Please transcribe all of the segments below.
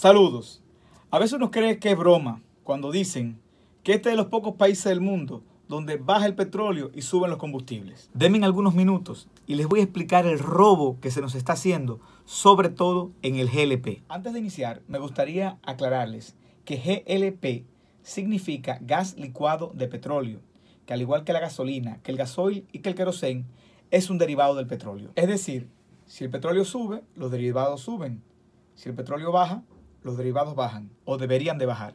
Saludos. A veces uno cree que es broma cuando dicen que este es de los pocos países del mundo donde baja el petróleo y suben los combustibles. Denme algunos minutos y les voy a explicar el robo que se nos está haciendo, sobre todo en el GLP. Antes de iniciar, me gustaría aclararles que GLP significa gas licuado de petróleo, que al igual que la gasolina, que el gasoil y que el querosén, es un derivado del petróleo. Es decir, si el petróleo sube, los derivados suben. Si el petróleo baja, los derivados bajan o deberían de bajar.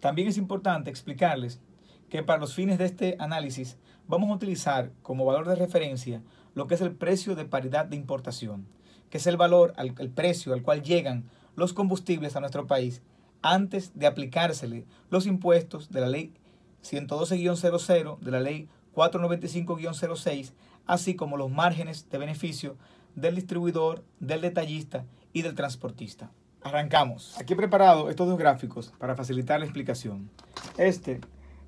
También es importante explicarles que para los fines de este análisis vamos a utilizar como valor de referencia lo que es el precio de paridad de importación, que es el valor, el precio al cual llegan los combustibles a nuestro país antes de aplicársele los impuestos de la ley 112-00, de la ley 495-06, así como los márgenes de beneficio del distribuidor, del detallista y del transportista. Arrancamos. Aquí he preparado estos dos gráficos para facilitar la explicación. Este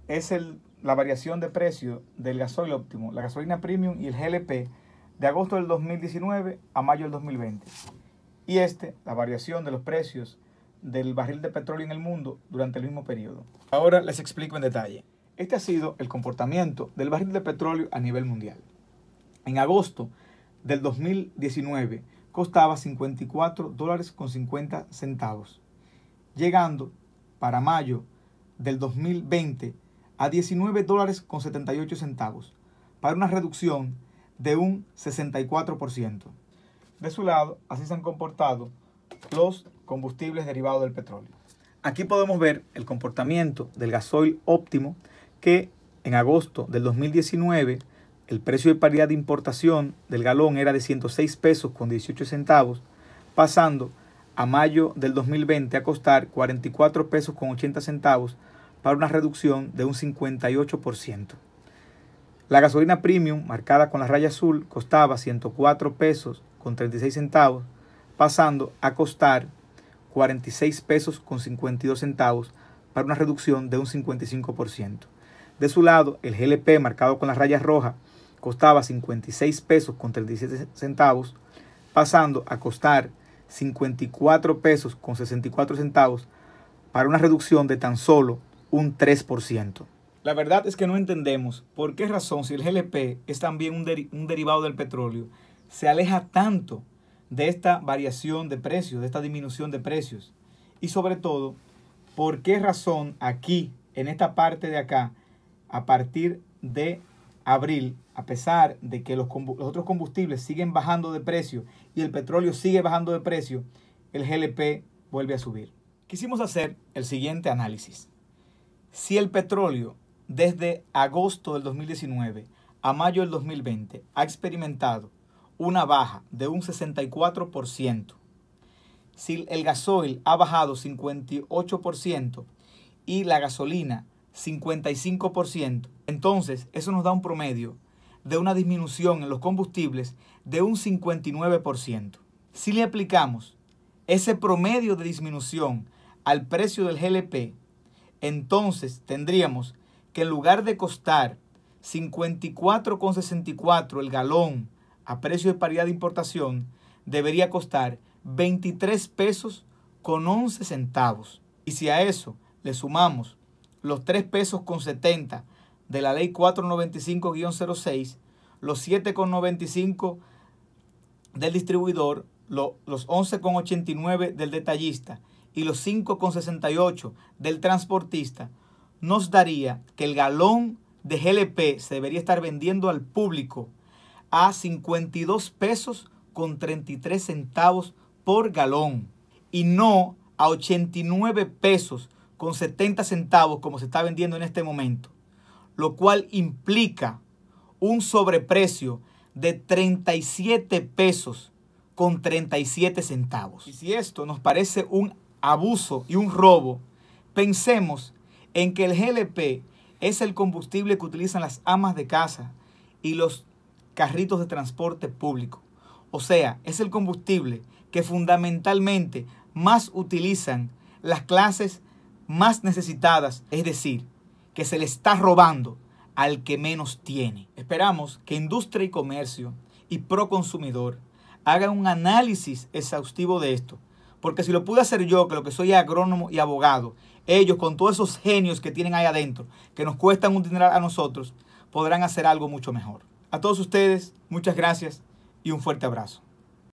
es la variación de precio del gasoil óptimo, la gasolina premium y el GLP de agosto del 2019 a mayo del 2020. Y este, la variación de los precios del barril de petróleo en el mundo durante el mismo periodo. Ahora les explico en detalle. Este ha sido el comportamiento del barril de petróleo a nivel mundial. En agosto del 2019, costaba 54 dólares con 50 centavos, llegando para mayo del 2020 a 19 dólares con 78 centavos, para una reducción de un 64%. De su lado, así se han comportado los combustibles derivados del petróleo. Aquí podemos ver el comportamiento del gasoil óptimo que en agosto del 2019 el precio de paridad de importación del galón era de 106 pesos con 18 centavos, pasando a mayo del 2020 a costar 44 pesos con 80 centavos para una reducción de un 58%. La gasolina premium, marcada con la raya azul, costaba 104 pesos con 36 centavos, pasando a costar 46 pesos con 52 centavos para una reducción de un 55%. De su lado, el GLP, marcado con las rayas roja, costaba 56 pesos con 37 centavos, pasando a costar 54 pesos con 64 centavos para una reducción de tan solo un 3%. La verdad es que no entendemos por qué razón si el GLP es también un, derivado del petróleo, se aleja tanto de esta variación de precios, de esta disminución de precios. Y sobre todo, por qué razón aquí, en esta parte de acá, a partir de abril, a pesar de que los, otros combustibles siguen bajando de precio y el petróleo sigue bajando de precio, el GLP vuelve a subir. Quisimos hacer el siguiente análisis. Si el petróleo desde agosto del 2019 a mayo del 2020 ha experimentado una baja de un 64%, si el gasoil ha bajado 58% y la gasolina 55%. Entonces, eso nos da un promedio de una disminución en los combustibles de un 59%. Si le aplicamos ese promedio de disminución al precio del GLP, entonces tendríamos que en lugar de costar 54,64 el galón a precio de paridad de importación, debería costar 23 pesos con 11 centavos. Y si a eso le sumamos los 3 pesos con 70 de la ley 495-06, los 7,95 del distribuidor, 11 los 11,89 del detallista y los 5,68 del transportista, nos daría que el galón de GLP se debería estar vendiendo al público a 52 pesos con 33 centavos por galón y no a 89 pesos con 70 centavos como se está vendiendo en este momento, lo cual implica un sobreprecio de 37 pesos con 37 centavos. Y si esto nos parece un abuso y un robo, pensemos en que el GLP es el combustible que utilizan las amas de casa y los carritos de transporte público. O sea, es el combustible que fundamentalmente más utilizan las clases más necesitadas, es decir, que se le está robando al que menos tiene. Esperamos que Industria y Comercio y Proconsumidor hagan un análisis exhaustivo de esto, porque si lo pude hacer yo, que lo que soy agrónomo y abogado, ellos con todos esos genios que tienen ahí adentro, que nos cuestan un dineral a nosotros, podrán hacer algo mucho mejor. A todos ustedes, muchas gracias y un fuerte abrazo.